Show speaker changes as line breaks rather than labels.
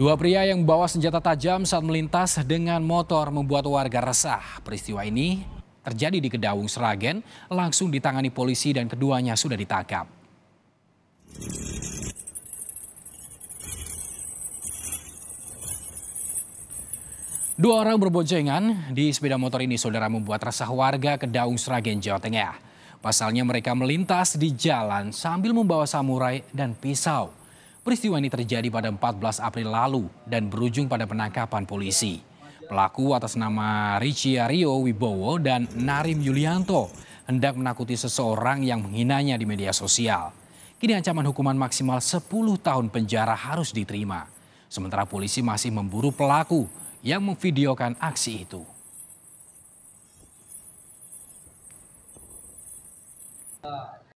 Dua pria yang membawa senjata tajam saat melintas dengan motor membuat warga resah. Peristiwa ini terjadi di Kedawung Seragen, langsung ditangani polisi dan keduanya sudah ditangkap. Dua orang berboncengan di sepeda motor ini saudara membuat resah warga ke Daung Seragen, Jawa Tengah. Pasalnya mereka melintas di jalan sambil membawa samurai dan pisau. Peristiwa ini terjadi pada 14 April lalu dan berujung pada penangkapan polisi. Pelaku atas nama Richie Rio Wibowo dan Narim Yulianto hendak menakuti seseorang yang menghinanya di media sosial. Kini ancaman hukuman maksimal 10 tahun penjara harus diterima. Sementara polisi masih memburu pelaku yang memvideokan aksi itu.